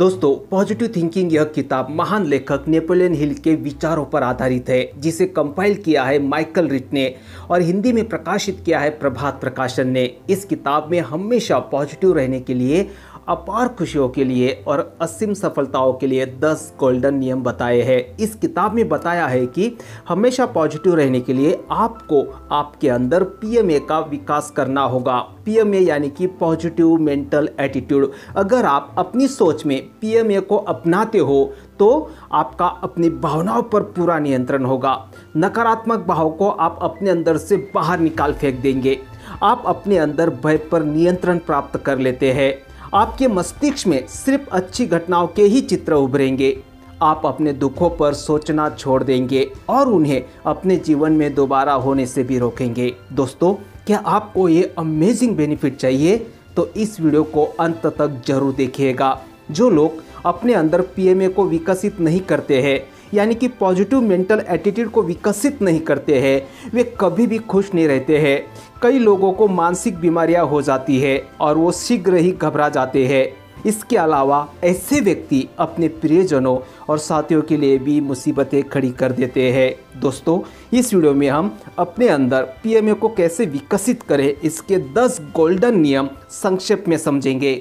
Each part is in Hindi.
दोस्तों पॉजिटिव थिंकिंग यह किताब महान लेखक नेपोलियन हिल के विचारों पर आधारित है जिसे कंपाइल किया है माइकल रिट ने और हिंदी में प्रकाशित किया है प्रभात प्रकाशन ने इस किताब में हमेशा पॉजिटिव रहने के लिए अपार खुशियों के लिए और असीम सफलताओं के लिए 10 गोल्डन नियम बताए हैं इस किताब में बताया है कि हमेशा पॉजिटिव रहने के लिए आपको आपके अंदर पीएमए का विकास करना होगा पीएमए यानी कि पॉजिटिव मेंटल एटीट्यूड अगर आप अपनी सोच में पीएमए को अपनाते हो तो आपका अपनी भावनाओं पर पूरा नियंत्रण होगा नकारात्मक भाव को आप अपने अंदर से बाहर निकाल फेंक देंगे आप अपने अंदर भय पर नियंत्रण प्राप्त कर लेते हैं आपके मस्तिष्क में सिर्फ अच्छी घटनाओं के ही चित्र उभरेंगे आप अपने दुखों पर सोचना छोड़ देंगे और उन्हें अपने जीवन में दोबारा होने से भी रोकेंगे दोस्तों क्या आपको ये अमेजिंग बेनिफिट चाहिए तो इस वीडियो को अंत तक जरूर देखिएगा जो लोग अपने अंदर पीएमए को विकसित नहीं करते हैं यानी कि पॉजिटिव मेंटल एटीट्यूड को विकसित नहीं करते हैं वे कभी भी खुश नहीं रहते हैं कई लोगों को मानसिक बीमारियां हो जाती है और वो शीघ्र ही घबरा जाते हैं इसके अलावा ऐसे व्यक्ति अपने प्रियजनों और साथियों के लिए भी मुसीबतें खड़ी कर देते हैं दोस्तों इस वीडियो में हम अपने अंदर पीएमए को कैसे विकसित करें इसके 10 गोल्डन नियम संक्षेप में समझेंगे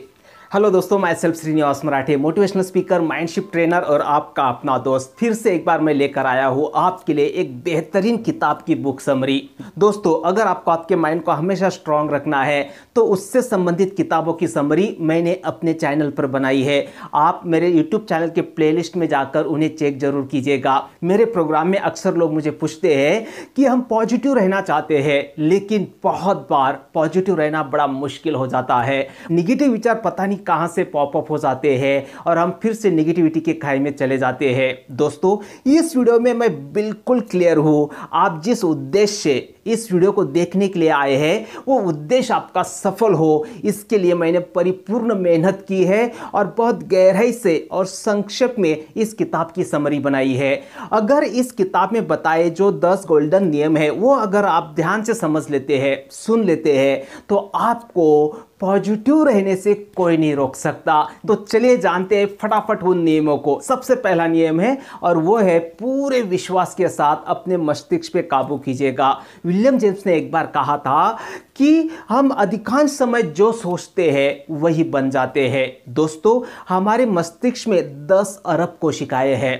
हेलो दोस्तों मैं सेल्फ श्रीनिवास मराठे मोटिवेशनल स्पीकर माइंडशिप ट्रेनर और आपका अपना दोस्त फिर से एक बार मैं लेकर आया हूँ आपके लिए एक बेहतरीन किताब की बुक समरी दोस्तों अगर आपको आपके माइंड को हमेशा स्ट्रांग रखना है तो उससे संबंधित किताबों की समरी मैंने अपने चैनल पर बनाई है आप मेरे यूट्यूब चैनल के प्ले में जाकर उन्हें चेक जरूर कीजिएगा मेरे प्रोग्राम में अक्सर लोग मुझे पूछते हैं कि हम पॉजिटिव रहना चाहते हैं लेकिन बहुत बार पॉजिटिव रहना बड़ा मुश्किल हो जाता है निगेटिव विचार पता नहीं कहाँ से पॉपअप हो जाते हैं और हम फिर से निगेटिविटी के खाई में चले जाते हैं दोस्तों इस वीडियो में मैं बिल्कुल क्लियर हूँ आप जिस उद्देश्य से इस वीडियो को देखने के लिए आए हैं वो उद्देश्य आपका सफल हो इसके लिए मैंने परिपूर्ण मेहनत की है और बहुत गहराई से और संक्षेप में इस किताब की समरी बनाई है अगर इस किताब में बताए जो दस गोल्डन नियम है वो अगर आप ध्यान से समझ लेते हैं सुन लेते हैं तो आपको पॉजिटिव रहने से कोई नहीं रोक सकता तो चलिए जानते हैं फटाफट उन नियमों को सबसे पहला नियम है और वो है पूरे विश्वास के साथ अपने मस्तिष्क पे काबू कीजिएगा विलियम जेम्स ने एक बार कहा था कि हम अधिकांश समय जो सोचते हैं वही बन जाते हैं दोस्तों हमारे मस्तिष्क में 10 अरब कोशिकाएं हैं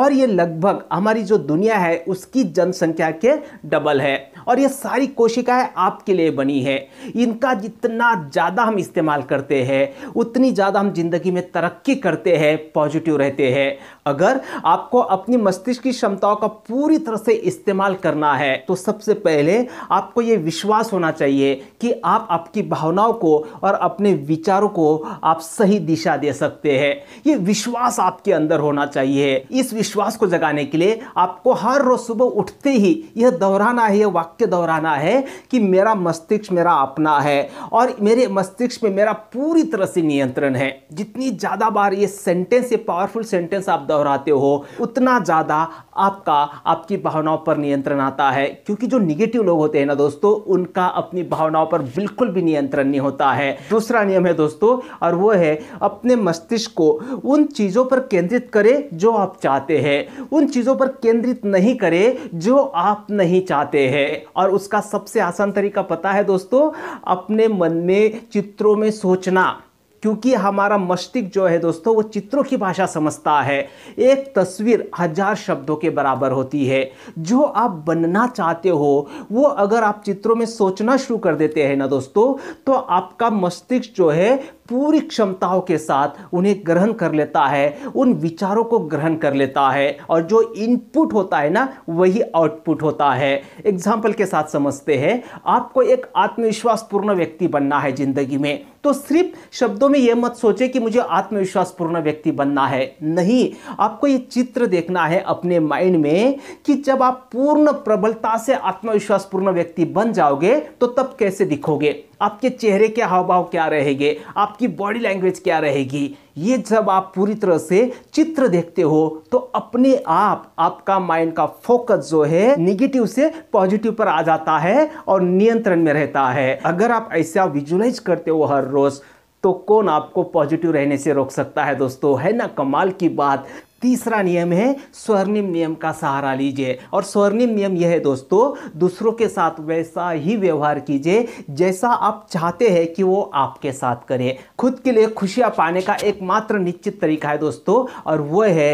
और ये लगभग हमारी जो दुनिया है उसकी जनसंख्या के डबल है और ये सारी कोशिकाएं आपके लिए बनी है इनका जितना ज़्यादा हम इस्तेमाल करते हैं उतनी ज़्यादा हम ज़िंदगी में तरक्की करते हैं पॉजिटिव रहते हैं अगर आपको अपनी मस्तिष्क की क्षमताओं का पूरी तरह से इस्तेमाल करना है तो सबसे पहले आपको ये विश्वास होना चाहिए कि आप आपकी भावनाओं को और अपने विचारों को आप सही दिशा दे सकते हैं ये विश्वास आपके अंदर होना चाहिए इस विश्वास को जगाने के लिए आपको हर रोज़ सुबह उठते ही यह दोहराना है यह वाक्य वाक्य दोहराना है कि मेरा मस्तिष्क मेरा अपना है और मेरे मस्तिष्क में मेरा पूरी तरह से नियंत्रण है जितनी ज़्यादा बार ये सेंटेंस ये पावरफुल सेंटेंस आप दोहराते हो उतना ज़्यादा आपका आपकी भावनाओं पर नियंत्रण आता है क्योंकि जो निगेटिव लोग होते हैं ना दोस्तों उनका अपनी भावनाओं पर बिल्कुल भी नियंत्रण नहीं होता है दूसरा नियम है दोस्तों और वो है अपने मस्तिष्क को उन चीज़ों पर केंद्रित करें जो आप चाहते हैं उन चीज़ों पर केंद्रित नहीं करें जो आप नहीं चाहते हैं और उसका सबसे आसान तरीका पता है दोस्तों अपने मन में चित्रों में सोचना क्योंकि हमारा मस्तिष्क जो है दोस्तों वो चित्रों की भाषा समझता है एक तस्वीर हजार शब्दों के बराबर होती है जो आप बनना चाहते हो वो अगर आप चित्रों में सोचना शुरू कर देते हैं ना दोस्तों तो आपका मस्तिष्क जो है पूरी क्षमताओं के साथ उन्हें ग्रहण कर लेता है उन विचारों को ग्रहण कर लेता है और जो इनपुट होता है ना वही आउटपुट होता है एग्जाम्पल के साथ समझते हैं आपको एक आत्मविश्वासपूर्ण व्यक्ति बनना है ज़िंदगी में तो सिर्फ शब्दों में यह मत सोचे कि मुझे आत्मविश्वासपूर्ण व्यक्ति बनना है नहीं आपको ये चित्र देखना है अपने माइंड में कि जब आप पूर्ण प्रबलता से आत्मविश्वासपूर्ण व्यक्ति बन जाओगे तो तब कैसे दिखोगे आपके चेहरे के हाव भाव क्या रहेंगे आपकी बॉडी लैंग्वेज क्या रहेगी ये जब आप पूरी तरह से चित्र देखते हो तो अपने आप आपका माइंड का फोकस जो है निगेटिव से पॉजिटिव पर आ जाता है और नियंत्रण में रहता है अगर आप ऐसा विजुलाइज करते हो हर रोज़ तो कौन आपको पॉजिटिव रहने से रोक सकता है दोस्तों है ना कमाल की बात तीसरा नियम है स्वर्णिम नियम का सहारा लीजिए और स्वर्णिम नियम यह है दोस्तों दूसरों के साथ वैसा ही व्यवहार कीजिए जैसा आप चाहते हैं कि वो आपके साथ करें खुद के लिए खुशियाँ पाने का एकमात्र निश्चित तरीका है दोस्तों और वह है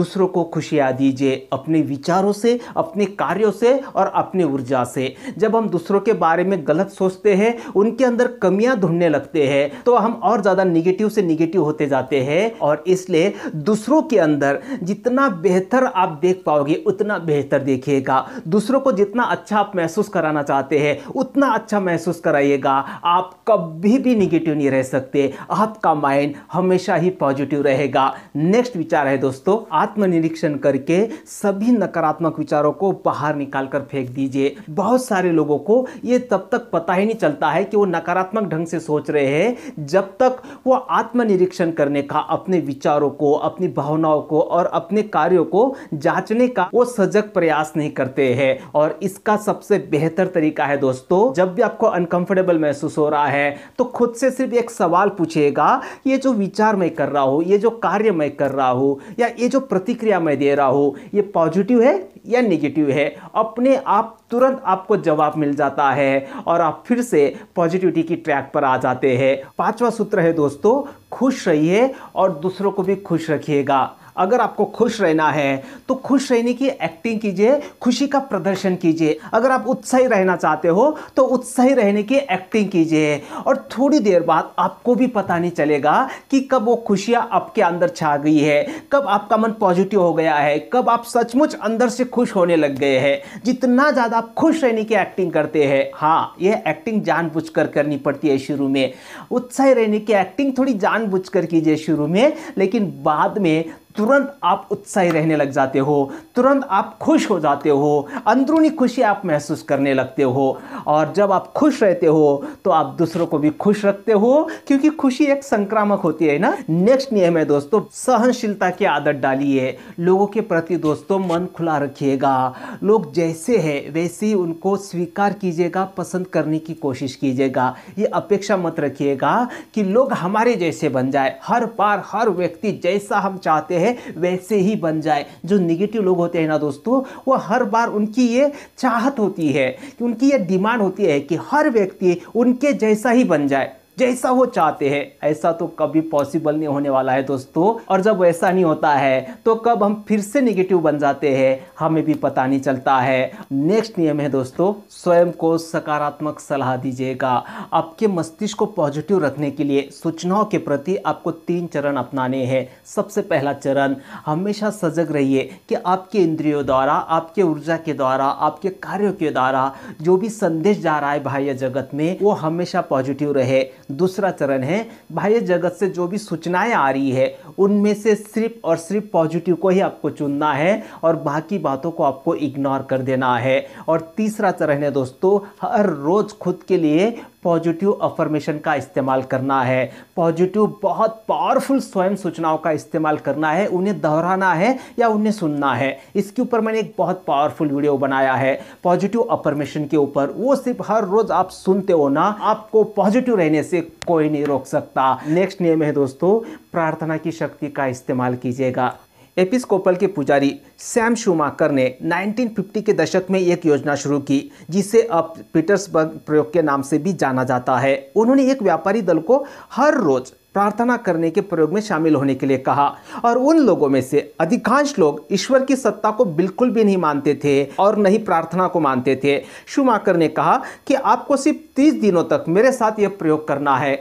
दूसरों को खुशियाँ दीजिए अपने विचारों से अपने कार्यों से और अपनी ऊर्जा से जब हम दूसरों के बारे में गलत सोचते हैं उनके अंदर कमियाँ ढूंढने लगते हैं तो हम और ज़्यादा निगेटिव से निगेटिव होते जाते हैं और इसलिए दूसरों के अंदर अंदर जितना बेहतर आप देख पाओगे उतना बेहतर देखिएगा दूसरों को जितना अच्छा आप महसूस कराना चाहते हैं उतना अच्छा महसूस कराइएगा आप कभी भी निगेटिव नहीं रह सकते आपका माइंड हमेशा ही पॉजिटिव रहेगा नेक्स्ट विचार है दोस्तों आत्मनिरीक्षण करके सभी नकारात्मक विचारों को बाहर निकाल कर फेंक दीजिए बहुत सारे लोगों को ये तब तक पता ही नहीं चलता है कि वो नकारात्मक ढंग से सोच रहे हैं जब तक वो आत्मनिरीक्षण करने का अपने विचारों को अपनी भावनाओं को और अपने कार्यों को जांचने का वो सजग प्रयास नहीं करते हैं और इसका सबसे बेहतर तरीका है दोस्तों जब भी आपको अनकंफर्टेबल महसूस हो रहा है तो खुद से सिर्फ एक सवाल पूछेगा ये जो विचार मैं कर रहा हूँ ये जो कार्य मैं कर रहा हूँ या ये जो प्रतिक्रिया मैं दे रहा हूँ ये पॉजिटिव है या निगेटिव है अपने आप तुरंत आपको जवाब मिल जाता है और आप फिर से पॉजिटिविटी की ट्रैक पर आ जाते हैं पांचवा सूत्र है दोस्तों खुश रहिए और दूसरों को भी खुश रखिएगा अगर आपको खुश रहना है तो खुश रहने की एक्टिंग कीजिए खुशी का प्रदर्शन कीजिए अगर आप उत्साही रहना चाहते हो तो उत्साही रहने की एक्टिंग कीजिए और थोड़ी देर बाद आपको भी पता नहीं चलेगा कि कब वो खुशियाँ आपके अंदर छा गई है कब आपका मन पॉजिटिव हो गया है कब आप सचमुच अंदर से खुश होने लग गए हैं जितना ज़्यादा आप खुश रहने की एक्टिंग करते हैं हाँ यह एक्टिंग जानबूझकर करनी पड़ती है शुरू में उत्साही रहने की एक्टिंग थोड़ी जानबूझकर कीजिए शुरू में लेकिन बाद में तुरंत आप उत्साही रहने लग जाते हो तुरंत आप खुश हो जाते हो अंदरूनी खुशी आप महसूस करने लगते हो और जब आप खुश रहते हो तो आप दूसरों को भी खुश रखते हो क्योंकि खुशी एक संक्रामक होती है ना नेक्स्ट नियम है दोस्तों सहनशीलता की आदत डालिए लोगों के प्रति दोस्तों मन खुला रखिएगा लोग जैसे हैं वैसे ही उनको स्वीकार कीजिएगा पसंद करने की कोशिश कीजिएगा ये अपेक्षा मत रखिएगा कि लोग हमारे जैसे बन जाए हर बार हर व्यक्ति जैसा हम चाहते हैं वैसे ही बन जाए जो निगेटिव लोग होते हैं ना दोस्तों वो हर बार उनकी ये चाहत होती है कि उनकी ये डिमांड होती है कि हर व्यक्ति उनके जैसा ही बन जाए जैसा वो चाहते हैं ऐसा तो कभी पॉसिबल नहीं होने वाला है दोस्तों और जब ऐसा नहीं होता है तो कब हम फिर से निगेटिव बन जाते हैं हमें भी पता नहीं चलता है नेक्स्ट नियम है दोस्तों स्वयं को सकारात्मक सलाह दीजिएगा आपके मस्तिष्क को पॉजिटिव रखने के लिए सूचनाओं के प्रति आपको तीन चरण अपनाने हैं सबसे पहला चरण हमेशा सजग रहिए कि आपके इंद्रियों द्वारा आपके ऊर्जा के द्वारा आपके कार्यों के द्वारा जो भी संदेश जा रहा है बाह्य जगत में वो हमेशा पॉजिटिव रहे दूसरा चरण है बाह्य जगत से जो भी सूचनाएं आ रही है उनमें से सिर्फ और सिर्फ पॉजिटिव को ही आपको चुनना है और बाकी बातों को आपको इग्नोर कर देना है और तीसरा चरण है दोस्तों हर रोज़ खुद के लिए पॉजिटिव अफर्मेशन का इस्तेमाल करना है पॉजिटिव बहुत पावरफुल स्वयं सूचनाओं का इस्तेमाल करना है उन्हें दोहराना है या उन्हें सुनना है इसके ऊपर मैंने एक बहुत पावरफुल वीडियो बनाया है पॉजिटिव अफर्मेशन के ऊपर वो सिर्फ हर रोज़ आप सुनते हो ना आपको पॉजिटिव रहने से कोई नहीं रोक सकता नेक्स्ट नियम है दोस्तों प्रार्थना की शक्ति का इस्तेमाल कीजिएगा एपिस्कोपल के पुजारी सैम शुमाकर ने 1950 के दशक में एक योजना शुरू की जिसे अब पीटर्सबर्ग प्रयोग के नाम से भी जाना जाता है उन्होंने एक व्यापारी दल को हर रोज प्रार्थना करने के प्रयोग में शामिल होने के लिए कहा और उन लोगों में से अधिकांश लोग ईश्वर की सत्ता को बिल्कुल भी नहीं मानते थे और न ही प्रार्थना को मानते थे शुमाकर ने कहा कि आपको सिर्फ तीस दिनों तक मेरे साथ यह प्रयोग करना है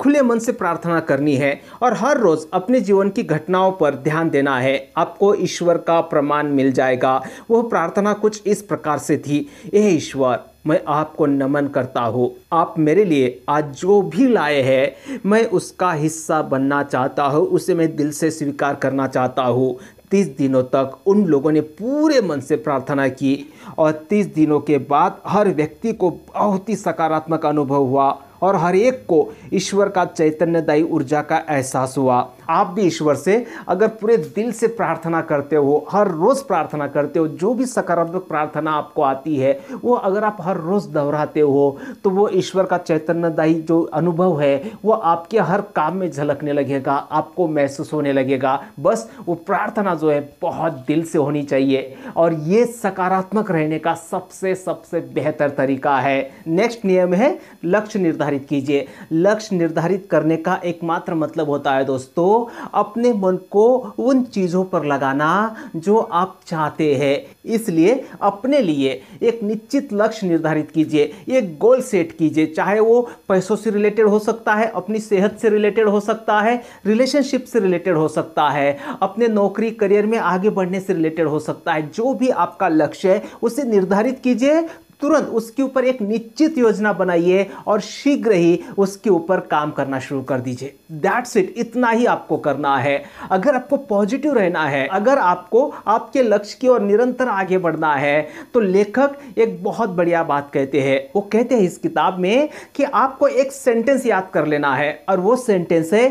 खुले मन से प्रार्थना करनी है और हर रोज़ अपने जीवन की घटनाओं पर ध्यान देना है आपको ईश्वर का प्रमाण मिल जाएगा वह प्रार्थना कुछ इस प्रकार से थी यह ईश्वर मैं आपको नमन करता हूँ आप मेरे लिए आज जो भी लाए हैं मैं उसका हिस्सा बनना चाहता हूँ उसे मैं दिल से स्वीकार करना चाहता हूँ तीस दिनों तक उन लोगों ने पूरे मन से प्रार्थना की और तीस दिनों के बाद हर व्यक्ति को बहुत ही सकारात्मक अनुभव हुआ और हर एक को ईश्वर का चैतन्यदायी ऊर्जा का एहसास हुआ आप भी ईश्वर से अगर पूरे दिल से प्रार्थना करते हो हर रोज़ प्रार्थना करते हो जो भी सकारात्मक प्रार्थना आपको आती है वो अगर आप हर रोज़ दोहराते हो तो वो ईश्वर का चैतन्यदायी जो अनुभव है वो आपके हर काम में झलकने लगेगा आपको महसूस होने लगेगा बस वो प्रार्थना जो है बहुत दिल से होनी चाहिए और ये सकारात्मक रहने का सबसे सबसे बेहतर तरीका है नेक्स्ट नियम है लक्ष्य निर्धारित निर्धारित कीजिए लक्ष्य निर्धारित करने का एकमात्र मतलब होता है दोस्तों अपने मन को उन चीज़ों पर लगाना जो आप चाहते हैं इसलिए अपने लिए एक निश्चित लक्ष्य निर्धारित कीजिए एक गोल सेट कीजिए चाहे वो पैसों से रिलेटेड हो सकता है अपनी सेहत से रिलेटेड हो सकता है रिलेशनशिप से रिलेटेड हो सकता है अपने नौकरी करियर में आगे बढ़ने से रिलेटेड हो सकता है जो भी आपका लक्ष्य है उसे निर्धारित कीजिए तुरंत उसके ऊपर एक निश्चित योजना बनाइए और शीघ्र ही उसके ऊपर काम करना शुरू कर दीजिए दैट्स इट इतना ही आपको करना है अगर आपको पॉजिटिव रहना है अगर आपको आपके लक्ष्य की ओर निरंतर आगे बढ़ना है तो लेखक एक बहुत बढ़िया बात कहते हैं वो कहते हैं इस किताब में कि आपको एक सेंटेंस याद कर लेना है और वो सेंटेंस है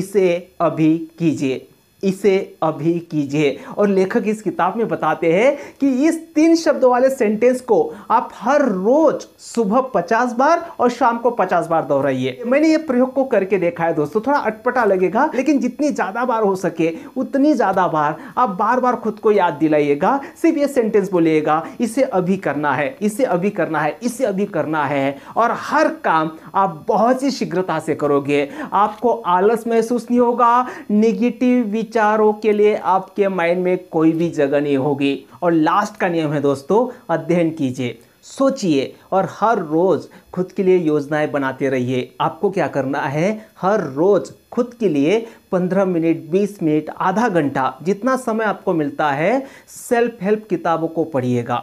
इसे अभी कीजिए इसे अभी कीजिए और लेखक इस किताब में बताते हैं कि इस तीन शब्दों वाले सेंटेंस को आप हर रोज सुबह 50 बार और शाम को 50 बार दोहराइए मैंने ये प्रयोग को करके देखा है दोस्तों थोड़ा अटपटा लगेगा लेकिन जितनी ज़्यादा बार हो सके उतनी ज़्यादा बार आप बार बार खुद को याद दिलाइएगा सिर्फ ये सेंटेंस बोलिएगा इसे अभी करना है इसे अभी करना है इसे अभी करना है और हर काम आप बहुत ही शीघ्रता से करोगे आपको आलस महसूस नहीं होगा निगेटिव विचारों के लिए आपके माइंड में कोई भी जगह नहीं होगी और लास्ट का नियम है दोस्तों अध्ययन कीजिए सोचिए और हर रोज़ खुद के लिए योजनाएं बनाते रहिए आपको क्या करना है हर रोज़ खुद के लिए 15 मिनट 20 मिनट आधा घंटा जितना समय आपको मिलता है सेल्फ हेल्प किताबों को पढ़िएगा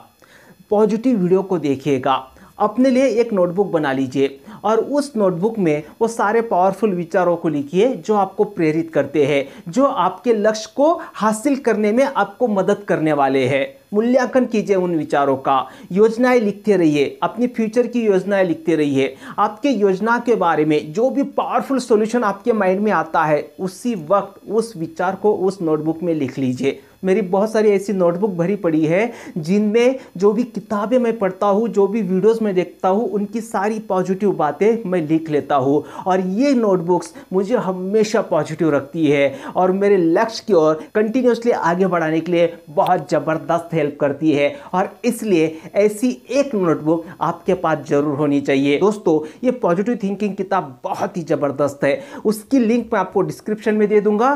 पॉजिटिव वीडियो को देखिएगा अपने लिए एक नोटबुक बना लीजिए और उस नोटबुक में वो सारे पावरफुल विचारों को लिखिए जो आपको प्रेरित करते हैं जो आपके लक्ष्य को हासिल करने में आपको मदद करने वाले हैं मूल्यांकन कीजिए उन विचारों का योजनाएं लिखते रहिए अपनी फ्यूचर की योजनाएं लिखते रहिए आपके योजना के बारे में जो भी पावरफुल सॉल्यूशन आपके माइंड में आता है उसी वक्त उस विचार को उस नोटबुक में लिख लीजिए मेरी बहुत सारी ऐसी नोटबुक भरी पड़ी है जिनमें जो भी किताबें मैं पढ़ता हूँ जो भी वीडियोज़ मैं देखता हूँ उनकी सारी पॉजिटिव बात बातें मैं लिख लेता हूँ और ये नोटबुक्स मुझे हमेशा पॉजिटिव रखती है और मेरे लक्ष्य की ओर कंटिन्यूसली आगे बढ़ाने के लिए बहुत ज़बरदस्त हेल्प करती है और इसलिए ऐसी एक नोटबुक आपके पास ज़रूर होनी चाहिए दोस्तों ये पॉजिटिव थिंकिंग किताब बहुत ही ज़बरदस्त है उसकी लिंक मैं आपको डिस्क्रिप्शन में दे दूंगा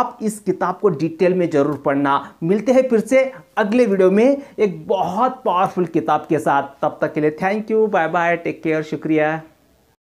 आप इस किताब को डिटेल में ज़रूर पढ़ना मिलते हैं फिर से अगले वीडियो में एक बहुत पावरफुल किताब के साथ तब तक के लिए thank you bye bye take care शुक्रिया